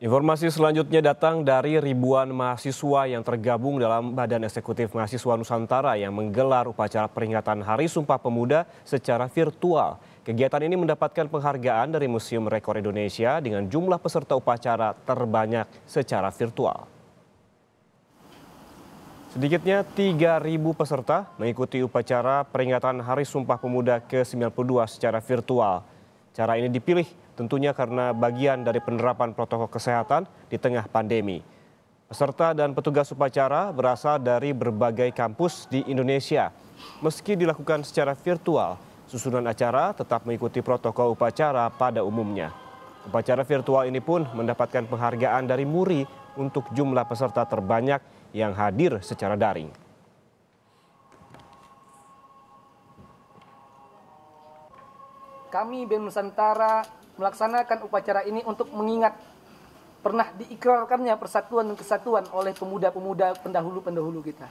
Informasi selanjutnya datang dari ribuan mahasiswa yang tergabung dalam Badan Eksekutif Mahasiswa Nusantara yang menggelar upacara peringatan Hari Sumpah Pemuda secara virtual. Kegiatan ini mendapatkan penghargaan dari Museum Rekor Indonesia dengan jumlah peserta upacara terbanyak secara virtual. Sedikitnya 3.000 peserta mengikuti upacara peringatan Hari Sumpah Pemuda ke-92 secara virtual. Cara ini dipilih tentunya karena bagian dari penerapan protokol kesehatan di tengah pandemi. Peserta dan petugas upacara berasal dari berbagai kampus di Indonesia. Meski dilakukan secara virtual, susunan acara tetap mengikuti protokol upacara pada umumnya. Upacara virtual ini pun mendapatkan penghargaan dari Muri untuk jumlah peserta terbanyak yang hadir secara daring. Kami BEM Nusantara melaksanakan upacara ini untuk mengingat pernah diikrarkannya persatuan dan kesatuan oleh pemuda-pemuda pendahulu-pendahulu kita.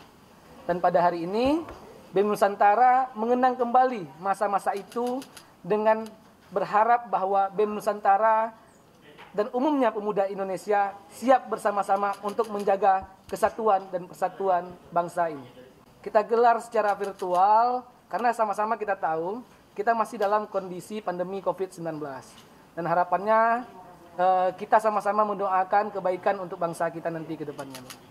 Dan pada hari ini BEM Nusantara mengenang kembali masa-masa itu dengan berharap bahwa BEM Nusantara dan umumnya pemuda Indonesia siap bersama-sama untuk menjaga kesatuan dan persatuan bangsa ini. Kita gelar secara virtual karena sama-sama kita tahu kita masih dalam kondisi pandemi COVID-19 dan harapannya eh, kita sama-sama mendoakan kebaikan untuk bangsa kita nanti ke depannya.